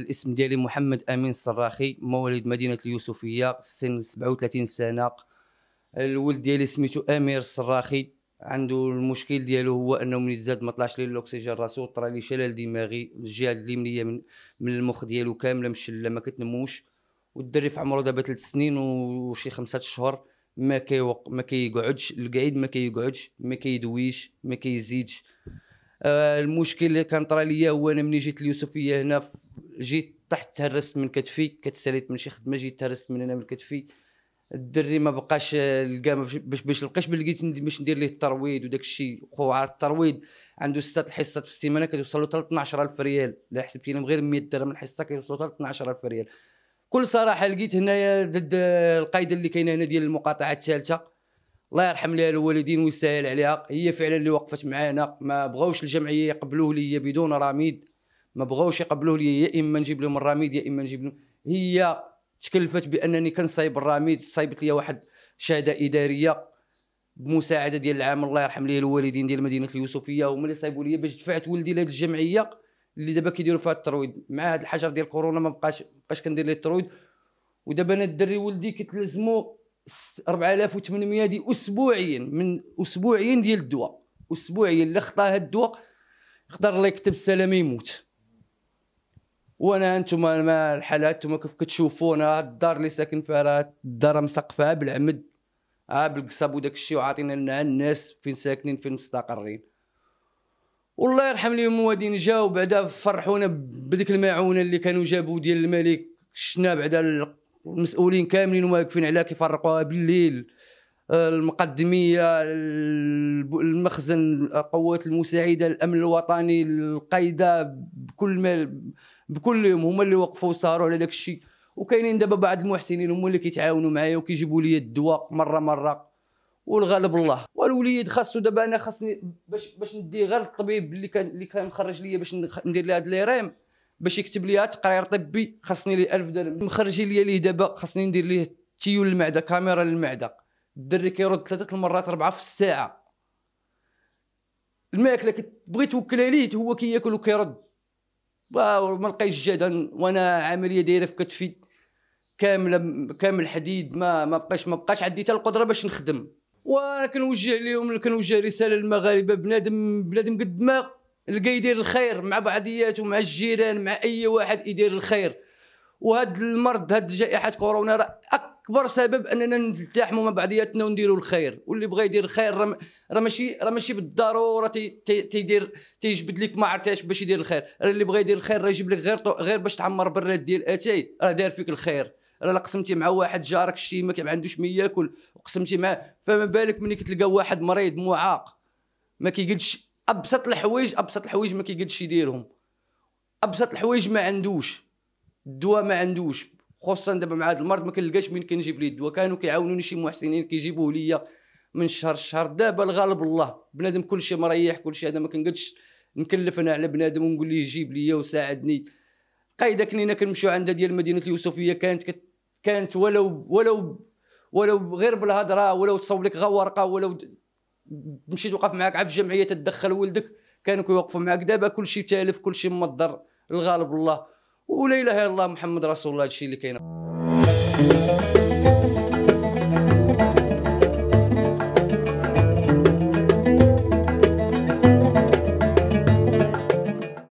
الاسم ديالي محمد امين الصراخي مواليد مدينه اليوسفيه سن 37 سنه الولد ديالي سميتو امير الصراخي عنده المشكل ديالو هو انه ملي تزاد ما طلعش ليه الاكسجين راسو طرا ليه شلل دماغي الجهه اليمنيه من, من المخ ديالو كامله مشله ما كتنموش والدري في عمره دابا 3 سنين وشي خمسة شهور ما كيوق ما كيقعدش القعيد ما كيقعدش ما كيدويش ما كيزيدش آه المشكل اللي كان طرا ليا هو انا ملي جيت اليوسفيه هنا جيت طحت تهرست من كتفي كتساليت من شي خدمه جيت تهرست من هنا من كتفي الدري ما بقاش لقى باش باش لقاش بلقيت لقيت باش ندير ليه الترويض وداك الشيء خوعه الترويض عنده سته الحصات في السيمانه كتوصل له 12000 ريال لا حسبت لهم غير 100 درهم الحصه كيوصلوا ل 12000 ريال كل صراحه لقيت هنايا ضد القايده اللي كاينه هنا ديال المقاطعه الثالثه الله يرحم ليها الوالدين ويسهل عليها هي فعلا اللي وقفت معانا ما بغاوش الجمعيه يقبلوه ليا بدون رميد ما بغاوش يقبلوه لي يا اما نجيب لهم الرميد يا اما نجيب لهم هي تكلفت بانني كنصايب الرميد صايبت لي واحد شهاده اداريه بمساعده ديال العام الله يرحم ليه الوالدين ديال مدينه اليوسفيه هما اللي صايبوا لي باش دفعت ولدي لهذ الجمعيه اللي دابا كيديروا فيها الترويد مع هذا الحجر ديال كورونا ما بقاش بقاش كندير ليه الترويد ودابا انا الدري ولدي كتلزمو 4800 دي اسبوعيا من اسبوعيا ديال الدواء اسبوعيا اللي خطا هاد الدواء يقدر الله يكتب السلامه يموت وانا انتم ما الحالات انتم كيف كتشوفونا الدار اللي ساكن فيها راه الدار مسقفه بالعمد اه بالقصب وداك الشيء وعاطينا الناس فين ساكنين فين مستقرين والله يرحم لي الموادين جاو بعدا فرحونا بديك المعونه اللي كانوا جابوا ديال الملك شنا بعدا المسؤولين كاملين واقفين عليها كيفرقوها بالليل المقدميه المخزن القوات المساعده الامن الوطني القايده بكل ما بكل يوم هما اللي وقفوا وساروا على داك الشيء وكاينين دابا بعض المحسنين هما اللي كيتعاونوا معايا وكيجيبوا لي الدواء مره مره والغالب الله والوليد خاصو دابا انا خاصني باش باش ندي غير الطبيب اللي كان اللي كان مخرج ليا باش ندير لي هاد لي ريم باش يكتب ليها تقرير طبي خاصني لي 1000 درهم مخرج ليا ليه دابا خاصني ندير ليه تيول المعده كاميرا للمعده الدري كيرد ثلاثه المرات اربعه في الساعه الماكله كتبغي توكلها ليه هو كياكل وكيرد وما لقيتش جدن وانا عمليه دايره في كتفي كامله كامل حديد ما ما بقاش ما بقاش عندي حتى القدره باش نخدم وكنوجه لهم كنوجه رساله للمغاربه بنادم بنادم قد ما لقى يدير الخير مع بعضياته مع الجيران مع اي واحد يدير الخير وهذا المرض هاد جائحه كورونا راه اكبر سبب اننا نلتحموا مع بعضياتنا ونديروا الخير واللي بغى يدير الخير راه ماشي راه ماشي بالضروره تيدير تي... تيجبد لك ما عرفتهاش باش يدير الخير راه اللي بغى يدير الخير راه يجيب لك غير طو... غير باش تعمر براد ديال اتاي راه داير فيك الخير راه قسمتي مع واحد جارك شتي ما عندوش ما ياكل وقسمتي معاه فما بالك ملي كتلقى واحد مريض معاق ما كيقدش ابسط الحوايج ابسط الحوايج ما كيقدش يديرهم ابسط الحوايج ما عندوش الدواء ما عندوش خصوصا دابا مع هذا المرض ما كنلقاش مين كنجيب ليه الدواء كانوا كيعاونوني شي محسنين كيجيبوه ليا من شهر لشهر دابا الغالب الله بنادم كلشي مريح كلشي هذا ما كنقدش نكلف انا على بنادم ونقول ليه جيب ليا وساعدني قايده كنينا كنمشيو عندها ديال مدينه اليوسفيه كانت كت كانت ولو ولو ولو غير بالهضره ولو تصاوب لك غا ورقه ولو مشيت توقف معاك عا في الجمعيه تدخل ولدك كانوا كيوقفوا معاك دابا كلشي تالف كلشي مضر الغالب الله ولا اله الا الله محمد رسول الله هادشي اللي كاين